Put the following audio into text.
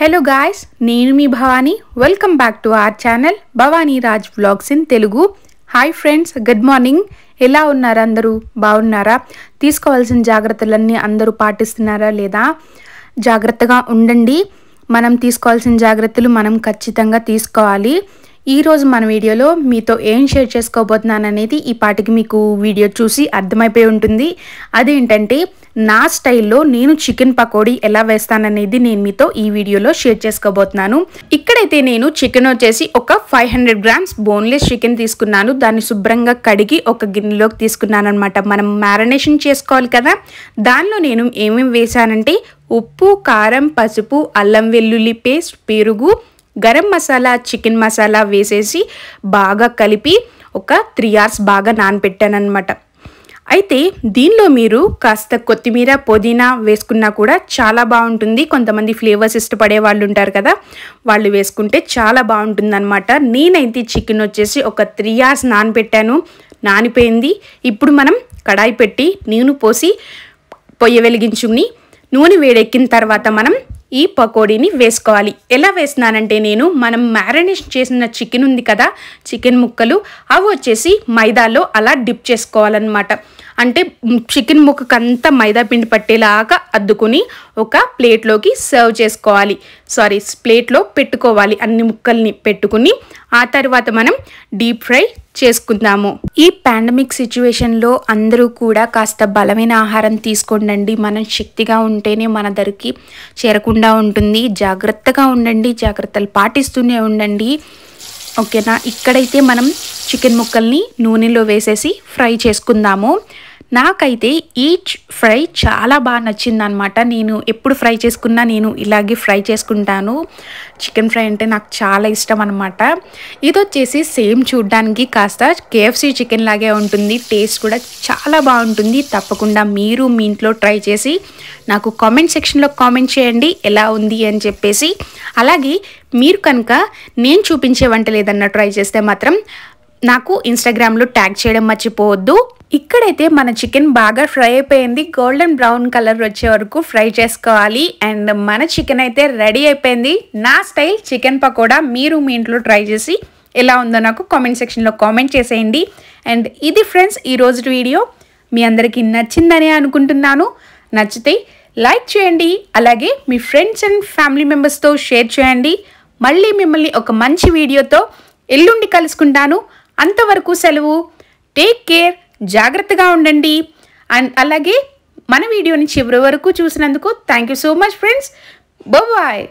hello guys నేను మీ Bhavani welcome back to our channel Bhavani Raj vlogs in Telugu hi friends good morning ఎలా ఉన్నారు అందరూ బాగున్నారా తీసుకోవాల్సిన జాగ్రత్తలన్నీ అందరూ పాటిస్తున్నారా లేదా జాగ్రత్తగా ఉండండి మనం తీసుకోవాల్సిన జాగ్రత్తలు మనం ఖచ్చితంగా తీసుకోవాలి ఈరోజు మన వీడియోలో మీతో ఏం షేర్ చేసుకోబోతున్నాను అనేది ఈ పాటికి మీకు వీడియో చూసి అర్థమైపోయి ఉంటుంది అదేంటంటే నా స్టైల్లో నేను చికెన్ పకోడీ ఎలా వేస్తాననేది నేను మీతో ఈ వీడియోలో షేర్ చేసుకోబోతున్నాను ఇక్కడైతే నేను చికెన్ వచ్చేసి ఒక five hundred grams boneless chicken తీసుకున్నాను దాన్ని శుభ్రంగా కడిగి ఒక గిన్నెలోకి తీసుకున్నాను అనమాట మనం మ్యారినేషన్ చేసుకోవాలి కదా దానిలో నేను ఏమేమి వేశానంటే ఉప్పు కారం పసుపు అల్లం వెల్లుల్లి పేస్ట్ పెరుగు గరం మసాలా చికెన్ మసాలా వేసేసి బాగా కలిపి ఒక త్రీ అవర్స్ బాగా నానబెట్టానమాట అయితే దీనిలో మీరు కాస్త కొత్తిమీర పుదీనా వేసుకున్నా కూడా చాలా బాగుంటుంది కొంతమంది ఫ్లేవర్స్ ఇష్టపడే వాళ్ళు ఉంటారు కదా వాళ్ళు వేసుకుంటే చాలా బాగుంటుంది అనమాట నేనైతే చికెన్ వచ్చేసి ఒక త్రీ అవర్స్ నానబెట్టాను నానిపోయింది ఇప్పుడు మనం కడాయి పెట్టి నూనె పోసి పొయ్యి వెలిగించుకుని నూనె వేడెక్కిన తర్వాత మనం ఈ పకోడీని వేసుకోవాలి ఎలా వేసినానంటే నేను మనం మ్యారినేషన్ చేసిన చికెన్ ఉంది కదా చికెన్ ముక్కలు అవి వచ్చేసి మైదాలో అలా డిప్ చేసుకోవాలన్నమాట అంటే చికెన్ ముక్కకంతా మైదా పిండి పట్టేలాగా అద్దుకుని ఒక ప్లేట్లోకి సర్వ్ చేసుకోవాలి సారీ ప్లేట్లో పెట్టుకోవాలి అన్ని ముక్కల్ని పెట్టుకుని ఆ తర్వాత మనం డీప్ ఫ్రై చేసుకుందాము ఈ పాండమిక్ సిచ్యువేషన్లో అందరూ కూడా కాస్త బలమైన ఆహారం తీసుకోండి మనం శక్తిగా ఉంటేనే మన ధరకి చేరకుండా ఉంటుంది జాగ్రత్తగా ఉండండి జాగ్రత్తలు పాటిస్తూనే ఉండండి ఓకేనా ఇక్కడైతే మనం చికెన్ ముక్కల్ని నూనెలో వేసేసి ఫ్రై చేసుకుందాము నాకైతే ఈ ఫ్రై చాలా బాగా నచ్చింది అనమాట నేను ఎప్పుడు ఫ్రై చేసుకున్నా నేను ఇలాగే ఫ్రై చేసుకుంటాను చికెన్ ఫ్రై అంటే నాకు చాలా ఇష్టం అనమాట ఇది వచ్చేసి సేమ్ చూడ్డానికి కాస్త కేఎఫ్సి చికెన్ లాగే ఉంటుంది టేస్ట్ కూడా చాలా బాగుంటుంది తప్పకుండా మీరు మీ ఇంట్లో ట్రై చేసి నాకు కామెంట్ సెక్షన్లో కామెంట్ చేయండి ఎలా ఉంది అని చెప్పేసి అలాగే మీరు కనుక నేను చూపించే వంటలు ఏదన్నా ట్రై చేస్తే మాత్రం నాకు ఇన్స్టాగ్రామ్లో ట్యాగ్ చేయడం మర్చిపోవద్దు ఇక్కడైతే మన చికెన్ బాగా ఫ్రై అయిపోయింది గోల్డెన్ బ్రౌన్ కలర్ వచ్చే వరకు ఫ్రై చేసుకోవాలి అండ్ మన చికెన్ అయితే రెడీ అయిపోయింది నా స్టైల్ చికెన్ పకోడా మీరు మీ ఇంట్లో ట్రై చేసి ఎలా ఉందో నాకు కామెంట్ సెక్షన్లో కామెంట్ చేసేయండి అండ్ ఇది ఫ్రెండ్స్ ఈరోజు వీడియో మీ అందరికీ నచ్చిందని అనుకుంటున్నాను నచ్చితే లైక్ చేయండి అలాగే మీ ఫ్రెండ్స్ అండ్ ఫ్యామిలీ మెంబర్స్తో షేర్ చేయండి మళ్ళీ మిమ్మల్ని ఒక మంచి వీడియోతో ఎల్లుండి కలుసుకుంటాను అంతవరకు సెలవు టేక్ కేర్ జాగ్రత్తగా ఉండండి అండ్ అలాగే మన వీడియోని చివరి వరకు చూసినందుకు thank you so much friends bye